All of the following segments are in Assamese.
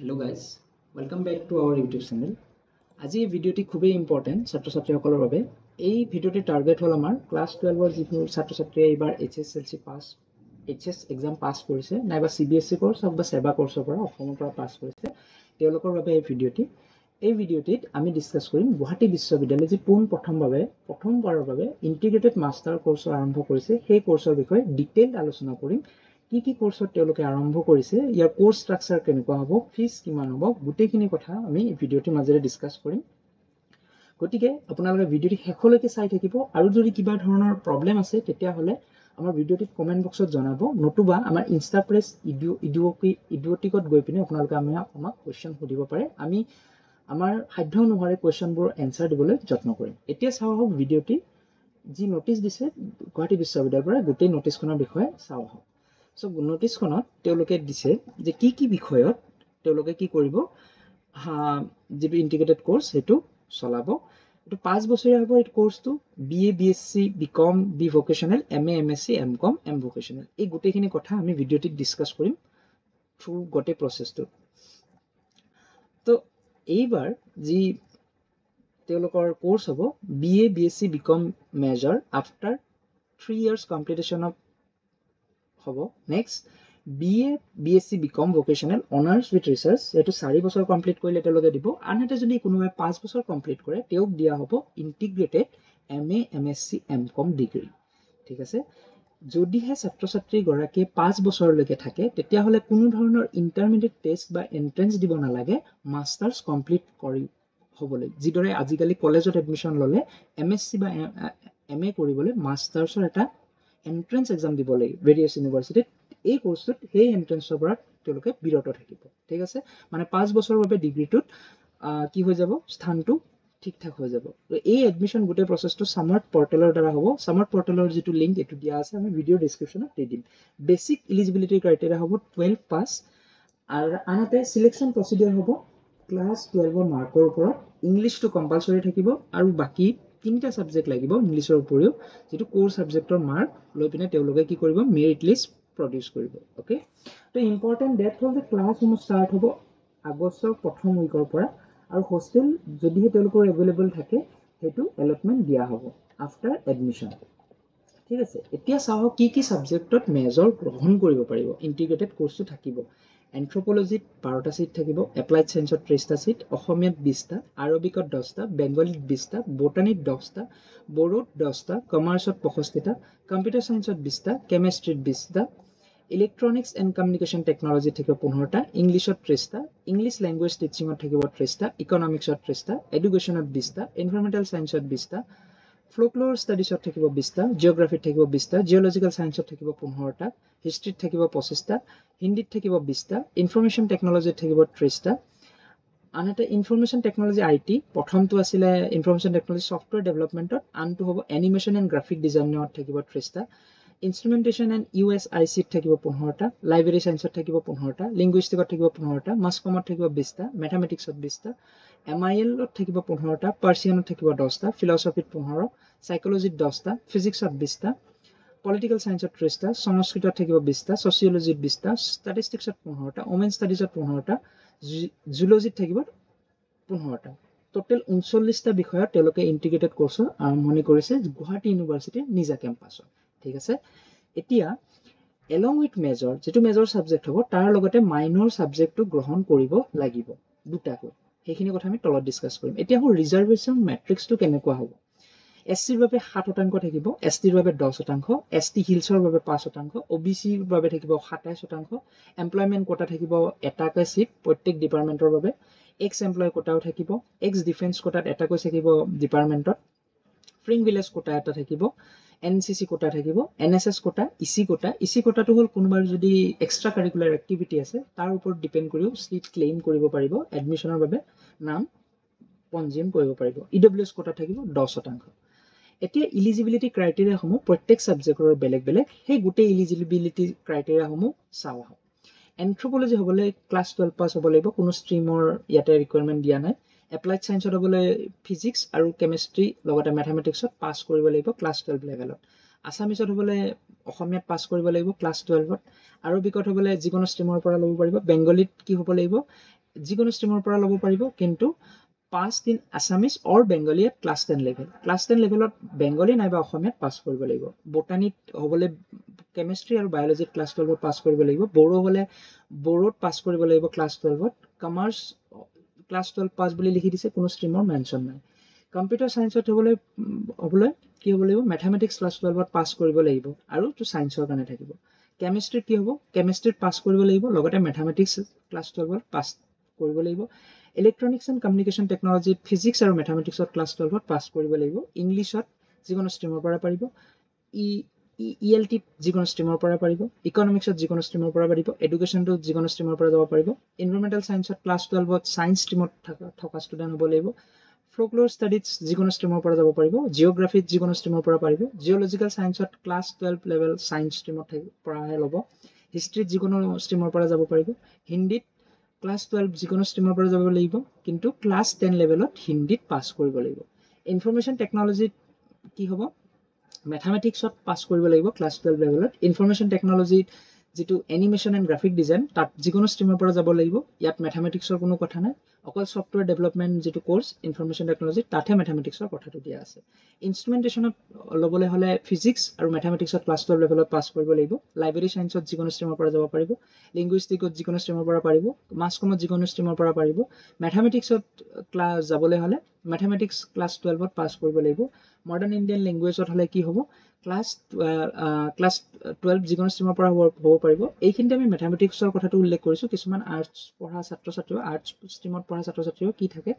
hello' guys welcome back to our YouTube channel আজি এই ভিডিঅ'টি খুবেই ইম্পৰ্টেণ্ট ছাত্ৰ ছাত্ৰীসকলৰ বাবে এই ভিডিঅ'টিৰ টাৰ্গেট হ'ল আমাৰ ক্লাছ টুৱেলভৰ যিবোৰ ছাত্ৰ ছাত্ৰীয়ে এইবাৰ H S L C pass H S exam pass কৰিছে নাইবা C B S C course হওক বা চেবা কৰ্চৰ পৰা অসমৰ পৰা পাছ কৰিছে তেওঁলোকৰ বাবে এই ভিডিঅ'টি এই ভিডিঅ'টিত আমি ডিছকাছ কৰিম গুৱাহাটী বিশ্ববিদ্যালয়ে যি পোনপ্ৰথমভাৱে প্ৰথমবাৰৰ বাবে ইণ্টিগ্ৰেটেড মাষ্টাৰ কৰ্চৰ আৰম্ভ কৰিছে সেই কৰ্চৰ বিষয়ে ডিটেইল আলোচনা কৰিম কি কি কোৰ্সত তেওঁলোকে আৰম্ভ কৰিছে ইয়াৰ কোৰ্স ষ্ট্ৰাকচাৰ কেনেকুৱা হ'ব ফিজ কিমান হ'ব গোটেইখিনি কথা আমি ভিডিঅ'টোৰ মাজেৰে ডিছকাছ কৰিম গতিকে আপোনালোকে ভিডিঅ'টি শেষলৈকে চাই থাকিব আৰু যদি কিবা ধৰণৰ প্ৰব্লেম আছে তেতিয়াহ'লে আমাৰ ভিডিঅ'টিত কমেণ্ট বক্সত জনাব নতুবা আমাৰ ইনষ্টাপ্ৰেছ ইডিঅ' ইডিঅ'কি ইডিঅ'টিকত গৈ পিনে আপোনালোকে আমি আমাক কুৱেশ্যন সুধিব পাৰে আমি আমাৰ সাধ্য অনুসাৰে কুৱেশ্যনবোৰ এনচাৰ দিবলৈ যত্ন কৰিম এতিয়া চাওঁ আহক ভিডিঅ'টি যি নটিছ দিছে গুৱাহাটী বিশ্ববিদ্যালয়ৰ পৰা গোটেই নটিছখনৰ বিষয়ে চাওঁ আহক চ' নটিছখনত তেওঁলোকে দিছে যে কি কি বিষয়ত তেওঁলোকে কি কৰিব যিটো ইণ্টিগ্ৰেটেড কৰ্চ সেইটো চলাব এইটো পাঁচ বছৰীয়া হ'ব এই কৰ্চটো B A B S C B com B vocational M A M S C M com M vocational এই গোটেইখিনি কথা আমি ভিডিঅ'টিত ডিছকাছ কৰিম থ্ৰু গোটেই প্ৰচেছটো তো এইবাৰ যি তেওঁলোকৰ কৰ্চ হ'ব B A B S C B com major after three years completion of হ'ব next B A B S C B com vocational honours with research এইটো চাৰি বছৰ কমপ্লিট কৰিলে তেওঁলোকে দিব আনহাতে যদি কোনোবাই পাঁচ বছৰ কমপ্লিট কৰে তেওঁক দিয়া হ'ব integrated M A M S C M com degree ঠিক আছে যদিহে ছাত্ৰ ছাত্ৰীগৰাকীয়ে পাঁচ বছৰলৈকে থাকে তেতিয়াহ'লে কোনো ধৰণৰ ইণ্টাৰমিডিয়েট টেষ্ট বা এণ্ট্ৰেঞ্চ দিব নালাগে মাষ্টাৰ্ছ কমপ্লিট কৰি হ'বলৈ যিদৰে আজিকালি কলেজত এডমিশ্যন ল'লে এম এছ চি বা এম এ কৰিবলৈ মাষ্টাৰ্ছৰ এটা এণ্ট্ৰেঞ্চ এক্সাম দিব লাগিব ভেৰিয়াছ ইউনিভাৰ্চিটিত এই কৰ্চটোত সেই এণ্ট্ৰেঞ্চৰ পৰা তেওঁলোকে বিৰত থাকিব ঠিক আছে মানে পাঁচ বছৰৰ বাবে ডিগ্ৰীটোত কি হৈ যাব স্থানটো ঠিক ঠাক হৈ যাব এই এডমিশ্যন গোটেই প্ৰচেছটো চামাৰ্ট পৰ্টেলৰ দ্বাৰা হ'ব চামাৰ্ট পৰ্টেলৰ যিটো লিংক এইটো দিয়া আছে আমি ভিডিঅ' ডিছক্ৰিপশ্যনত দি দিম বেচিক ইলিজিবিলিটিৰ ক্ৰাইটেৰিয়া হ'ব টুৱেলভ পাছ আৰু আনহাতে চিলেকশ্যন প্ৰচিডিয়াৰ হ'ব ক্লাছ টুৱেলভৰ মাৰ্কৰ ওপৰত ইংলিছটো কম্পালচৰি থাকিব আৰু বাকী তিনিটা ছাবজেক্ট লাগিব ইংলিছৰ উপৰিও যিটো ক'ৰ ছাবজেক্টৰ মাৰ্ক লৈ পিনে তেওঁলোকে কি কৰিব মেৰিট লিষ্ট প্ৰডিউচ কৰিব অ'কে তো ইম্পৰ্টেণ্ট ডেট হ'ল যে ক্লাছসমূহ ষ্টাৰ্ট হ'ব আগষ্টৰ প্ৰথম উইকৰ পৰা আৰু হোষ্টেল যদিহে তেওঁলোকৰ এভেইলেবল থাকে সেইটো এলটমেণ্ট দিয়া হ'ব আফটাৰ এডমিশ্যন ঠিক আছে এতিয়া চাওক কি কি ছাবজেক্টত মেজৰ গ্ৰহণ কৰিব পাৰিব ইণ্টিগ্ৰেটেড কৰ্চটো থাকিব এন্থ্ৰপলজিত বাৰটা ছিট থাকিব এপ্লাইড ছায়েঞ্চত ত্ৰিছটা ছিট অসমীয়াত বিছটা আৰবিকত দহটা বেংগলীত বিছটা বটানীত দহটা বড়োত দহটা কমাৰ্চত পঁষষ্ঠিটা কম্পিউটাৰ ছায়েঞ্চত বিছটা কেমেষ্ট্ৰিত বিছটা ইলেক্ট্ৰনিক্স এণ্ড কমিউনিকেশ্যন টেকনলজিত থাকিব পোন্ধৰটা ইংলিছত ত্ৰিছটা ইংলিছ লেংগুৱেজ টিচিঙত থাকিব ত্ৰিছটা ইকনমিক্সত ত্ৰিছটা এডুকেশ্যনত বিছটা ইনফৰ্মেণ্টেল ছায়েঞ্চত বিছটা ফ্লকলৰ ষ্টাডিজত থাকিব বিছটা জিঅ'গ্ৰাফিত থাকিব বিছটা জিঅ'লজিকেল ছায়েন্সত থাকিব পোন্ধৰটা হিষ্ট্ৰীত থাকিব পঁচিছটা হিন্দীত থাকিব বিছটা ইনফৰ্মেশ্যন টেকনলজিত থাকিব ত্ৰিছটা আনহাতে ইনফৰ্মেশ্যন টেকনলজি আই টি প্ৰথমটো আছিলে ইনফৰ্মেশ্যন টেকনলজি ছফ্টৱেৰ ডেভেলপমেণ্টত আনটো হ'ব এনিমেশ্যন এণ্ড গ্ৰাফিক ডিজাইনত থাকিব ত্ৰিছটা instrumentation and U S I চিত থাকিব পোন্ধৰটা লাইব্ৰেৰী ছায়েন্সত থাকিব পোন্ধৰটা লিংগুইষ্টিকত থাকিব পোন্ধৰটা মাছকমত থাকিব বিছটা মেথামেটিক্সত বিছটা এম আই এলত থাকিব পোন্ধৰটা পাৰ্চিয়ানত থাকিব দহটা ফিলচফিত পোন্ধৰ চাইক'লজিত দহটা ফিজিক্সত বিছটা পলিটিকেল ছায়েন্সত ত্ৰিছটা সংস্কৃতত থাকিব বিছটা ছচিয়লজিত বিছটা ষ্টেটিষ্টিক্সত পোন্ধৰটা ওমেন ষ্টাডিজত পোন্ধৰটা জুলজিত থাকিব পোন্ধৰটা টোটেল ঊনচল্লিছটা বিষয়ত তেওঁলোকে ইণ্টিগ্ৰেটেড কৰ্চৰ আৰম্ভণি কৰিছে গুৱাহাটী ইউনিভাৰ্চিটিৰ নিজা কেম্পাছত ঠিক আছে এতিয়া এলং উইথ মেজৰ যিটো মেজৰ ছাবজেক্ট হ'ব তাৰ লগতে মাইনৰ ছাবজেক্টটো গ্ৰহণ কৰিব লাগিব দুটাকৈ সেইখিনি কথা আমি তলত ডিছকাছ কৰিম এতিয়া আকৌ ৰিজাৰ্ভেশ্যন মেট্ৰিক্সটো কেনেকুৱা হ'ব এছ চিৰ বাবে সাত শতাংশ থাকিব এছ টিৰ বাবে দহ শতাংশ এছ টি হিলছৰ বাবে পাঁচ শতাংশ অ' বি চিৰ বাবে থাকিব সাতাইছ শতাংশ এমপ্লয়মেণ্ট কোটা থাকিব এটাকৈ চিট প্ৰত্যেক ডিপাৰ্টমেণ্টৰ বাবে এক্স এমপ্লয় কোটাও থাকিব এক্স ডিফেন্স কোটাত এটাকৈ থাকিব ডিপাৰ্টমেণ্টত স্প্ৰিং ভিলেজ কোটা এটা থাকিব এন চি চি কোটা থাকিব N S S quota E C quota E C কোটাটো হ'ল কোনোবাৰ যদি এক্সট্ৰা কাৰিকুলাৰ এক্টিভিটি আছে তাৰ ওপৰত ডিপেণ্ড কৰিও ছিট ক্লেইম কৰিব পাৰিব এডমিশ্যনৰ বাবে নাম পঞ্জীয়ন কৰিব পাৰিব ই ডব্লিউ এছ কোটা থাকিব দহ শতাংশ এতিয়া ইলিজিবিলিটি ক্ৰাইটেৰিয়াসমূহ প্ৰত্যেক ছাবজেক্টৰ বেলেগ বেলেগ সেই গোটেই ইলিজিবিলিটি ক্ৰাইটেৰিয়াসমূহ চাওঁ আহোঁ এন্থ্ৰপলজি হ'বলৈ ক্লাছ টুৱেলভ পাছ হ'ব লাগিব কোনো ষ্ট্ৰীমৰ এপ্লাইড ছায়েন্সত হ'বলৈ ফিজিক্স আৰু কেমেষ্ট্ৰি লগতে মেথামেটিক্সত পাছ কৰিব লাগিব ক্লাছ টুৱেলভ লেভেলত আছামিছত হ'বলৈ অসমীয়াত পাছ কৰিব লাগিব ক্লাছ টুৱেলভত আৰু আৰবিকত হ'বলৈ যিকোনো ষ্ট্ৰীমৰ পৰা ল'ব পাৰিব বেংগলীত কি হ'ব লাগিব যিকোনো ষ্ট্ৰীমৰ পৰা ল'ব পাৰিব কিন্তু পাছ দিন Assamese or Bengali at class ten level class ten লেভেলত বেংগলী নাইবা অসমীয়াত পাছ কৰিব লাগিব বটানীত হ'বলৈ কেমেষ্ট্ৰি আৰু বায়'লজিত ক্লাছ টুৱেলভত পাছ কৰিব লাগিব বড়ো হ'লে বড়োত পাছ কৰিব লাগিব ক্লাছ টুৱেলভত কমাৰ্চ ক্লাছ টুৱেলভ পাছ বুলি লিখি দিছে কোনো ষ্ট্ৰীমৰ মেনশ্যন নাই কম্পিউটাৰ ছায়েন্সত হ'বলৈ হ'বলৈ কি হ'ব লাগিব মেথামেটিক্স ক্লাছ টুৱেলভত পাছ কৰিব লাগিব আৰু এইটো ছায়েন্সৰ কাৰণে থাকিব কেমেষ্ট্ৰিত কি হ'ব কেমেষ্ট্ৰিত পাছ কৰিব লাগিব লগতে মেথামেটিক্স ক্লাছ টুৱেলভত পাছ কৰিব লাগিব electronics and communication technology physics আৰু মেথামেটিক্সত ক্লাছ টুৱেলভত পাছ কৰিব লাগিব ইংলিছত যিকোনো ষ্ট্ৰীমৰ পৰা পাৰিব ই e ই এল টিত যিকোনো ষ্ট্ৰীমৰ পৰা পাৰিব ইকনমিক্সত যিকোনো ষ্ট্ৰীমৰ পৰা পাৰিব এডুকেশ্যনটোত যিকোনো ষ্ট্ৰীমৰ পৰা যাব পাৰিব ইনভাৰমেণ্টেল ছায়েঞ্চত ক্লাছ টুৱেলভত ছায়েঞ্চ ষ্ট্ৰীমত থকা থকা ষ্টুডেণ্ট হ'ব লাগিব ফ্ৰকলৰ ষ্টাডিজ যিকোনো ষ্ট্ৰীমৰ পৰা যাব পাৰিব জিঅ'গ্ৰাফিত যিকোনো ষ্ট্ৰীমৰ পৰা পাৰিব জিঅ'লজিকেল ছায়েঞ্চত ক্লাছ টুৱেলভ লেভেল ছায়েঞ্চ ষ্ট্ৰীমত পৰাহে ল'ব হিষ্ট্ৰীত যিকোনো ষ্ট্ৰীমৰ পৰা যাব পাৰিব হিন্দীত ক্লাছ টুৱেলভ যিকোনো ষ্ট্ৰীমৰ পৰা যাব লাগিব কিন্তু ক্লাছ টেন লেভেলত হিন্দীত পাছ কৰিব লাগিব ইনফৰ্মেশ্যন টেকন'লজিত কি হ'ব মেথামেটিক্সত পাছ কৰিব লাগিব ক্লাছ টুৱেলভ লেভেলত ইনফৰমেশ্যন টেকনলজিত যিটো এনিমেশ্যন এণ্ড গ্ৰাফিক ডিজাইন তাত যিকোনো ষ্ট্ৰীমৰ পৰা যাব লাগিব ইয়াত মেথামেটিক্সৰ কোনো কথা নাই অকল ছফ্টৱেৰ ডেভেলপমেণ্ট যিটো কৰ্চ ইনফৰমেশ্যন টেকনলজি তাতহে মেথামেটিক্সৰ কথাটো দিয়া আছে ইনষ্ট্ৰুমেণ্টেশ্যনত ল'বলৈ হ'লে ফিজিক্স আৰু মেথামেটিক্সত ক্লাছ টুৱেলভ লেভেলত পাছ কৰিব লাগিব লাইব্ৰেৰী ছায়েন্সত যিকোনো ষ্ট্ৰীমৰ পৰা যাব পাৰিব লিংগুইষ্টিকত যিকোনো ষ্ট্ৰীমৰ পৰা পাৰিব মাছ কমত যিকোনো ষ্ট্ৰীমৰ পৰা পাৰিব মেথামেটিক্সত ক্লাছ যাবলৈ হ'লে মেথামেটিক্স ক্লাছ টুৱেলভত পাছ কৰিব লাগিব মডাৰ্ণ ইণ্ডিয়ান লেংগুৱেজত হ'লে কি হ'ব ক্লাছ ক্লাছ টুৱেলভ যিকোনো ষ্ট্ৰীমৰ পৰা হ'ব পাৰিব এইখিনিতে আমি মেথামেটিক্সৰ কথাটো উল্লেখ কৰিছোঁ কিছুমান আৰ্টছ পঢ়া ছাত্ৰ ছাত্ৰীও আৰ্টছ ষ্ট্ৰীমত পঢ়া ছাত্ৰ ছাত্ৰীও কি থাকে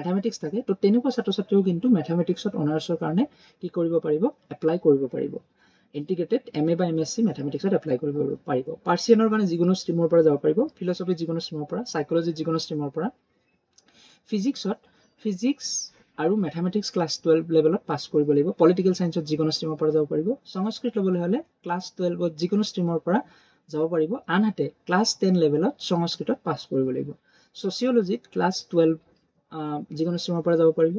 মেথামেটিক্স থাকে ত' তেনেকুৱা ছাত্ৰ ছাত্ৰীও কিন্তু মেথামেটিক্সত অনাৰ্ছৰ কাৰণে কি কৰিব পাৰিব এপ্লাই কৰিব পাৰিব ইণ্টিগ্ৰেটেড এম এ বা এম এছ চি মেথামেটিক্সত এপ্লাই কৰিব পাৰিব পাৰ্চিয়ানৰ কাৰণে যিকোনো ষ্ট্ৰীমৰ পৰা যাব পাৰিব ফিলচফি যিকোনো ষ্ট্ৰীমৰ পৰা চাইকলজি যিকোনো ষ্ট্ৰীমৰ পৰা ফিজিক্সত ফিজিক্স আৰু মেথামেটিক্স ক্লাছ টুৱেলভ লেভেলত পাছ কৰিব লাগিব পলিটিকেল ছায়েঞ্চত যিকোনো ষ্ট্ৰীমৰ পৰা যাব পাৰিব সংস্কৃত ল'বলৈ হ'লে ক্লাছ টুৱেলভত যিকোনো ষ্ট্ৰীমৰ পৰা যাব পাৰিব আনহাতে ক্লাছ টেন লেভেলত সংস্কৃতত পাছ কৰিব লাগিব ছ'চিয়লজিত ক্লাছ টুৱেলভ যিকোনো ষ্ট্ৰীমৰ পৰা যাব পাৰিব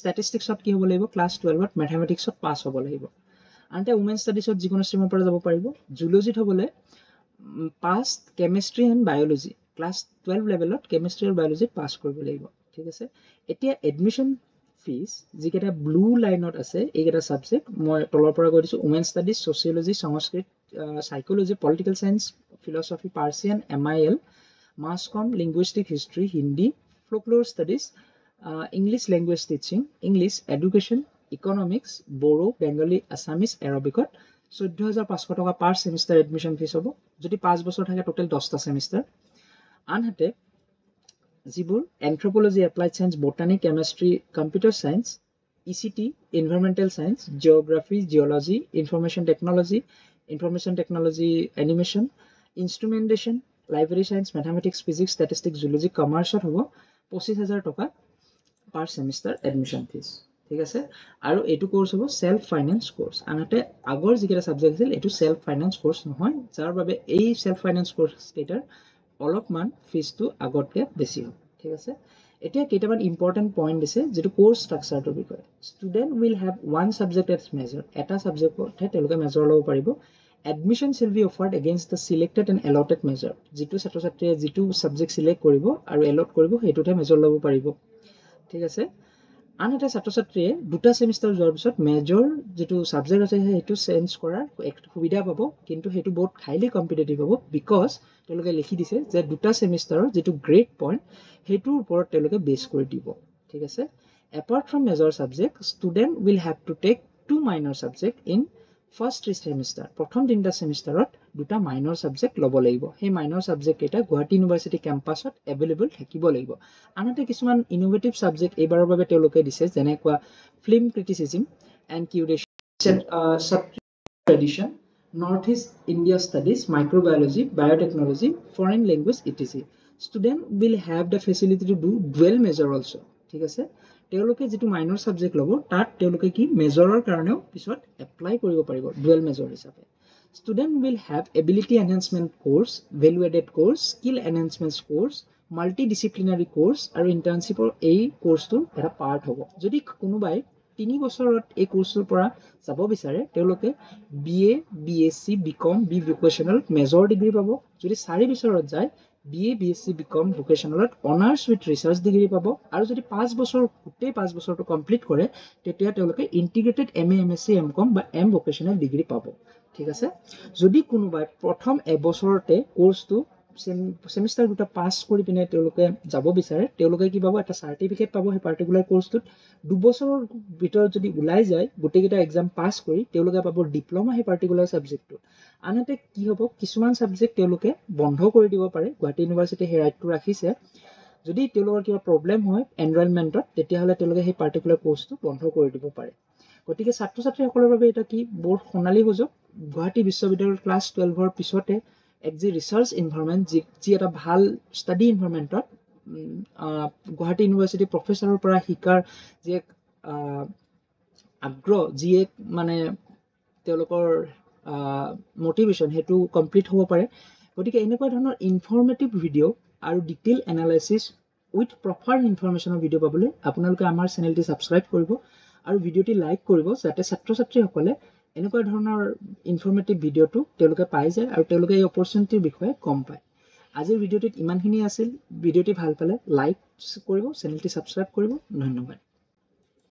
ষ্টেটিষ্টিক্সত কি হ'ব লাগিব ক্লাছ টুৱেলভত মেথামেটিক্সত পাছ হ'ব লাগিব আনহাতে উমেন ষ্টাডিজত যিকোনো ষ্ট্ৰীমৰ পৰা যাব পাৰিব জুলজিত হ'বলৈ passed chemistry and biology class twelve লেভেলত কেমেষ্ট্ৰি আৰু বায়'লজিত পাছ কৰিব লাগিব ঠিক আছে এতিয়া এডমিশ্যন ফিজ যিকেইটা ব্লু লাইনত আছে এইকেইটা ছাবজেক্ট মই তলৰ পৰা গৈ দিছোঁ উমেন ষ্টাডিজ ছ'চিয়লজি সংস্কৃত psychology political science philosophy Persian M I L mass com linguistic history Hindi folklore studies English language teaching English education economics Bodo Bengali Assamese এৰবিকত চৈধ্য হাজাৰ পাঁচশ টকা পাৰ ছেমিষ্টাৰ এডমিশ্যন ফিজ হ'ব যদি পাঁচ বছৰ থাকে টোটেল দহটা ছেমিষ্টাৰ আনহাতে যিবোৰ anthropology applied science botanic chemistry computer science E C T environmental science geography geology information technology information technology animation instrumentation library science mathematics physics statistics zoology কমাৰ্চত হ'ব পঁচিছ হাজাৰ টকা পাৰ ছেমিষ্টাৰ এডমিশ্যন ফিজ ঠিক আছে আৰু এইটো কৰ্চ হ'ব ছেল্ফ ফাইনেন্স কৰ্চ আনহাতে আগৰ যিকেইটা ছাবজেক্ট আছিল এইটো ছেল্ফ ফাইনেন্স কৰ্চ নহয় যাৰ বাবে এই ছেল্ফ ফাইনেন্স কৰ্চ কেইটাৰ অলপমান ফিজটো আগতকৈ বেছি হ'ব ঠিক আছে এতিয়া কেইটামান ইম্পৰ্টেণ্ট পইণ্ট দিছে যিটো কোৰ্চ ষ্ট্ৰাকচাৰটোৰ বিষয়ে student will have one subject at major এটা ছাবজেক্টতহে তেওঁলোকে মেজৰ ল'ব পাৰিব admission shall be offered against the selected and allotted major যিটো ছাত্ৰ ছাত্ৰীয়ে যিটো ছাবজেক্ট ছিলেক্ট কৰিব আৰু এলট কৰিব সেইটোতহে মেজৰ ল'ব পাৰিব ঠিক আছে আন এটা ছাত্ৰ ছাত্ৰীয়ে দুটা ছেমিষ্টাৰ যোৱাৰ পিছত মেজৰ যিটো ছাবজেক্ট আছে সেইটো চেঞ্জ কৰাৰ এক সুবিধা পাব কিন্তু সেইটো বহুত হাইলি কম্পিটেটিভ হ'ব বিকজ তেওঁলোকে লিখি দিছে যে দুটা ছেমিষ্টাৰৰ যিটো গ্ৰেড পইণ্ট সেইটোৰ ওপৰত তেওঁলোকে বেছ কৰি দিব ঠিক আছে apart from major subject student will have to take two minor subject in first semester প্ৰথম তিনিটা ছেমিষ্টাৰত দুটা মাইনৰ ছাবজেক্ট ল'ব লাগিব সেই মাইনৰ ছাবজেক্টকেইটা গুৱাহাটী ইউনিভাৰ্চিটি কেম্পাছত এভেইলেবল থাকিব লাগিব আনহাতে কিছুমান ইনোভেটিভ ছাবজেক্ট এইবাৰৰ বাবে তেওঁলোকে দিছে যেনেকুৱা film criticism and curation tradition north east India studies microbiology biotechnology foreign language etc student will have the facility to do dual major also' ঠিক আছে তেওঁলোকে যিটো মাইনৰ ছাবজেক্ট ল'ব তাত তেওঁলোকে কি মেজৰৰ কাৰণেও পিছত এপ্লাই কৰিব পাৰিব ডুৱেল মেজৰ হিচাপে student will have ability enhancement course value added course skill enhancement course multi disciplinary course আৰু ইণ্টাৰ্ণশ্বিপৰ এই কৰ্ছটোৰ এটা পাৰ্ট হ'ব যদি কোনোবাই তিনি বছৰত এই কৰ্ছটোৰ পৰা যাব বিচাৰে তেওঁলোকে B A B S C B com B vocational major degree পাব যদি চাৰি বছৰত যায় B A B S C B Com ভোকেশ্যনেলত অনাৰ্ছ উইথ ৰিচাৰ্চ ডিগ্ৰী পাব আৰু যদি পাঁচ বছৰ গোটেই পাঁচ বছৰটো কমপ্লিট কৰে তেতিয়া তেওঁলোকে integrated M A M S C M com বা এম ভোকেশ্যনেল ডিগ্ৰী পাব ঠিক আছে যদি কোনোবাই প্ৰথম এবছৰতে কৰ্চটো ছেমিষ্টাৰ দুটা পাছ কৰি পিনে তেওঁলোকে যাব বিচাৰে তেওঁলোকে কি পাব এটা চাৰ্টিফিকেট পাব সেই পাৰ্টিকুলাৰ কৰ্চটোত দুবছৰৰ ভিতৰত যদি ওলাই যায় গোটেইকেইটা এক্সাম পাছ কৰি তেওঁলোকে পাব ডিপ্ল'মা সেই পাৰ্টিকুলাৰ ছাবজেক্টটোত আনহাতে কি হ'ব কিছুমান ছাবজেক্ট তেওঁলোকে বন্ধ কৰি দিব পাৰে গুৱাহাটী ইউনিভাৰ্চিটিয়ে সেই ৰাইটটো ৰাখিছে যদি তেওঁলোকৰ কিবা প্ৰব্লেম হয় এনৰলমেণ্টত তেতিয়াহ'লে তেওঁলোকে সেই পাৰ্টিকুলাৰ কৰ্চটো বন্ধ কৰি দিব পাৰে গতিকে ছাত্ৰ ছাত্ৰীসকলৰ বাবে এটা কি বৰ সোণালী সুযোগ গুৱাহাটী বিশ্ববিদ্যালয়ৰ ক্লাছ টুৱেলভৰ পিছতে এক যি ৰিচাৰ্চ ইনভাইৰমেণ্ট যি যি এটা ভাল ষ্টাডি ইনভাইৰমেণ্টত গুৱাহাটী ইউনিভাৰ্চিটি প্ৰফেচাৰৰ পৰা শিকাৰ যি এক আগ্ৰহ যি এক মানে তেওঁলোকৰ মটিভেশ্যন সেইটো কমপ্লিট হ'ব পাৰে গতিকে এনেকুৱা ধৰণৰ ইনফৰ্মেটিভ ভিডিঅ' আৰু ডিটেইল এনালাইচিছ উইথ প্ৰপাৰ ইনফৰ্মেশ্যনৰ ভিডিঅ' পাবলৈ আপোনালোকে আমাৰ চেনেলটি ছাবস্ক্ৰাইব কৰিব আৰু ভিডিঅ'টি লাইক কৰিব যাতে ছাত্ৰ ছাত্ৰীসকলে এনেকুৱা ধৰণৰ ইনফৰ্মেটিভ ভিডিঅ'টো তেওঁলোকে পাই যায় আৰু তেওঁলোকে এই অপৰচুনিটিৰ বিষয়ে গম পায় আজিৰ ভিডিঅ'টোত ইমানখিনি আছিল ভিডিঅ'টি ভাল পালে লাইক কৰিব চেনেলটি ছাবস্ক্ৰাইব কৰিব ধন্যবাদ